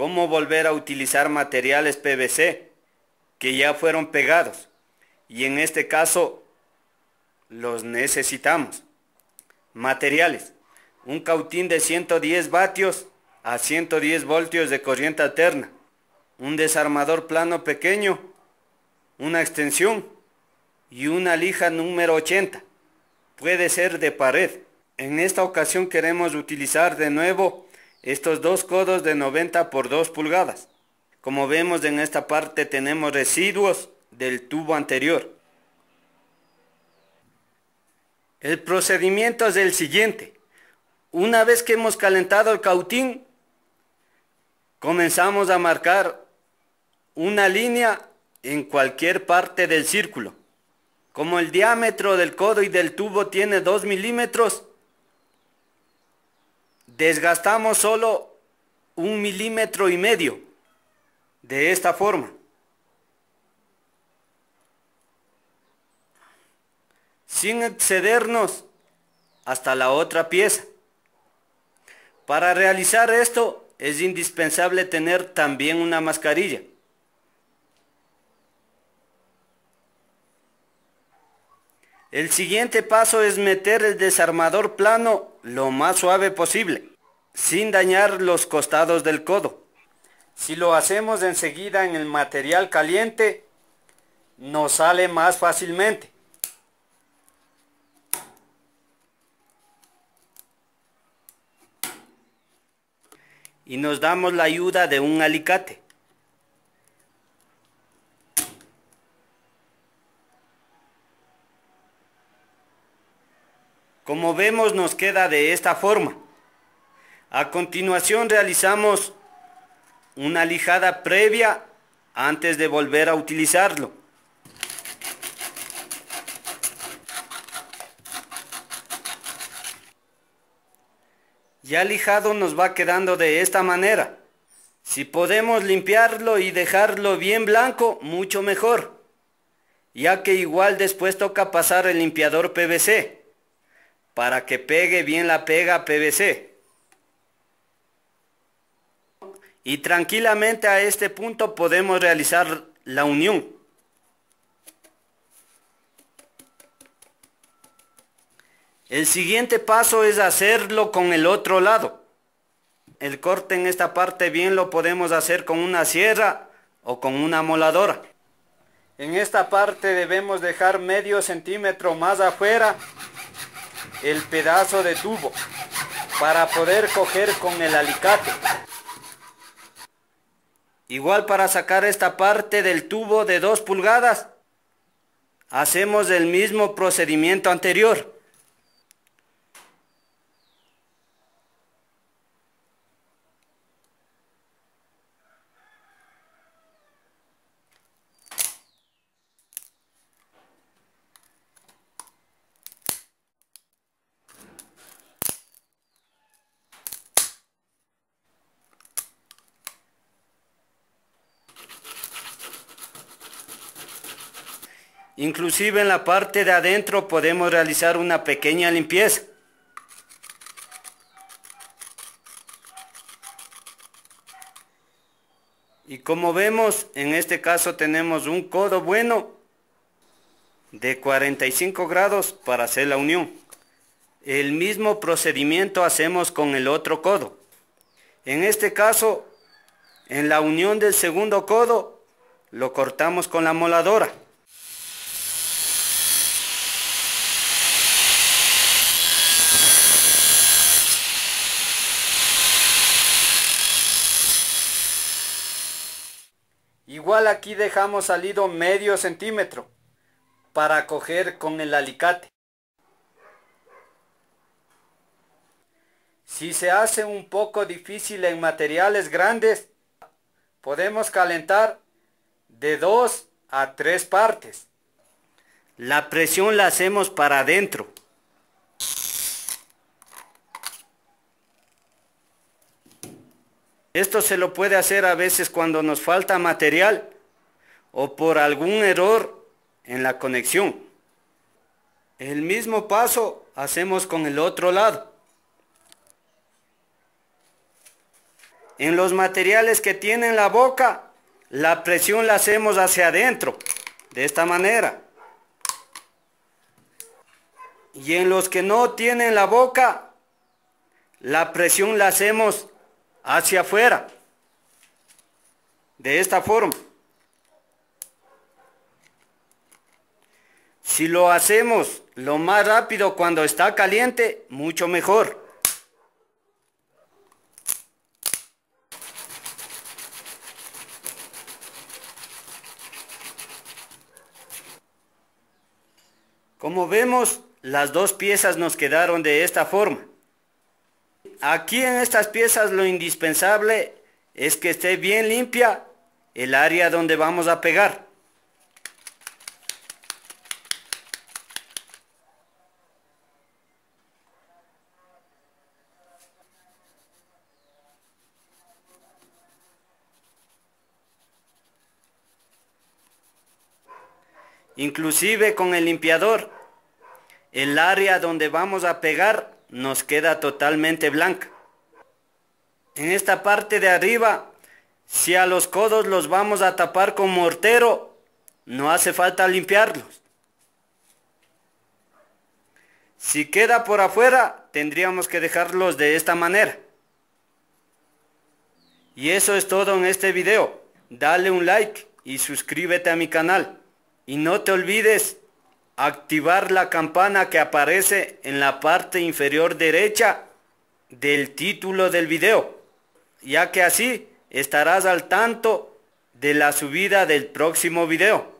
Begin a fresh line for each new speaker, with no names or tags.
cómo volver a utilizar materiales PVC que ya fueron pegados. Y en este caso los necesitamos. Materiales. Un cautín de 110 vatios a 110 voltios de corriente alterna. Un desarmador plano pequeño. Una extensión. Y una lija número 80. Puede ser de pared. En esta ocasión queremos utilizar de nuevo estos dos codos de 90 por 2 pulgadas. Como vemos en esta parte tenemos residuos del tubo anterior. El procedimiento es el siguiente. Una vez que hemos calentado el cautín, comenzamos a marcar una línea en cualquier parte del círculo. Como el diámetro del codo y del tubo tiene 2 milímetros, desgastamos solo un milímetro y medio de esta forma. Sin excedernos hasta la otra pieza. Para realizar esto es indispensable tener también una mascarilla. El siguiente paso es meter el desarmador plano lo más suave posible sin dañar los costados del codo. Si lo hacemos enseguida en el material caliente, nos sale más fácilmente. Y nos damos la ayuda de un alicate. Como vemos nos queda de esta forma. A continuación realizamos una lijada previa antes de volver a utilizarlo. Ya lijado nos va quedando de esta manera. Si podemos limpiarlo y dejarlo bien blanco, mucho mejor. Ya que igual después toca pasar el limpiador PVC. Para que pegue bien la pega PVC. Y tranquilamente a este punto podemos realizar la unión. El siguiente paso es hacerlo con el otro lado. El corte en esta parte bien lo podemos hacer con una sierra o con una moladora. En esta parte debemos dejar medio centímetro más afuera el pedazo de tubo para poder coger con el alicate. Igual para sacar esta parte del tubo de 2 pulgadas, hacemos el mismo procedimiento anterior. Inclusive en la parte de adentro podemos realizar una pequeña limpieza. Y como vemos, en este caso tenemos un codo bueno de 45 grados para hacer la unión. El mismo procedimiento hacemos con el otro codo. En este caso, en la unión del segundo codo, lo cortamos con la moladora. Igual aquí dejamos salido medio centímetro para coger con el alicate. Si se hace un poco difícil en materiales grandes, podemos calentar de dos a tres partes. La presión la hacemos para adentro. Esto se lo puede hacer a veces cuando nos falta material o por algún error en la conexión. El mismo paso hacemos con el otro lado. En los materiales que tienen la boca, la presión la hacemos hacia adentro, de esta manera. Y en los que no tienen la boca, la presión la hacemos hacia afuera. De esta forma. Si lo hacemos lo más rápido cuando está caliente, mucho mejor. Como vemos, las dos piezas nos quedaron de esta forma aquí en estas piezas lo indispensable es que esté bien limpia el área donde vamos a pegar. Inclusive con el limpiador, el área donde vamos a pegar nos queda totalmente blanca. En esta parte de arriba, si a los codos los vamos a tapar con mortero, no hace falta limpiarlos. Si queda por afuera, tendríamos que dejarlos de esta manera. Y eso es todo en este video. Dale un like y suscríbete a mi canal. Y no te olvides activar la campana que aparece en la parte inferior derecha del título del video, ya que así estarás al tanto de la subida del próximo video.